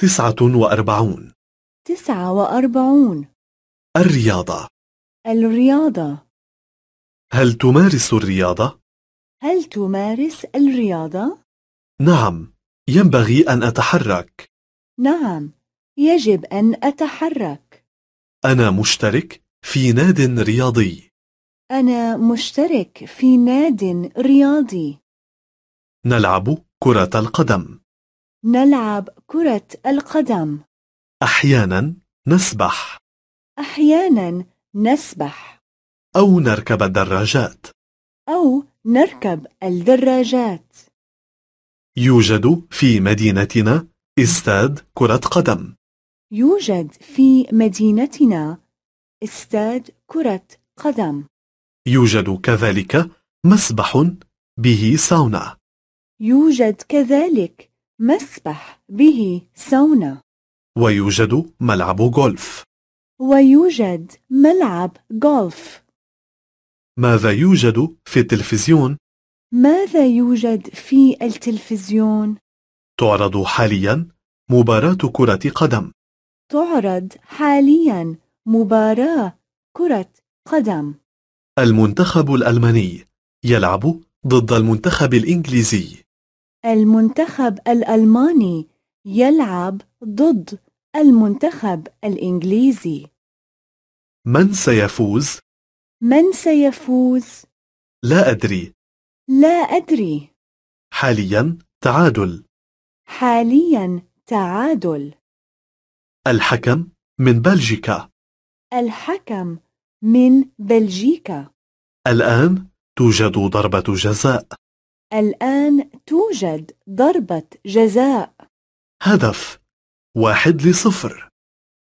تسعة وأربعون تسعة وأربعون الرياضة الرياضة هل تمارس الرياضة؟ هل تمارس الرياضة؟ نعم ينبغي أن أتحرك نعم يجب أن أتحرك أنا مشترك في ناد رياضي أنا مشترك في ناد رياضي نلعب كرة القدم نلعب كرة القدم أحيانا نسبح أحيانا نسبح أو نركب الدراجات أو نركب الدراجات يوجد في مدينتنا استاد كرة قدم يوجد في مدينتنا استاد كرة قدم يوجد كذلك مسبح به ساونا يوجد كذلك مسبح به سونا ويوجد ملعب غولف ويوجد ملعب غولف ماذا يوجد في التلفزيون؟ ماذا يوجد في التلفزيون؟ تعرض حاليا مباراة كرة قدم تعرض حاليا مباراة كرة قدم المنتخب الألماني يلعب ضد المنتخب الإنجليزي المنتخب الألماني يلعب ضد المنتخب الإنجليزي من سيفوز؟ من سيفوز؟ لا أدري لا أدري حاليا تعادل حاليا تعادل الحكم من بلجيكا الحكم من بلجيكا الآن توجد ضربة جزاء الآن توجد ضربة جزاء هدف واحد لصفر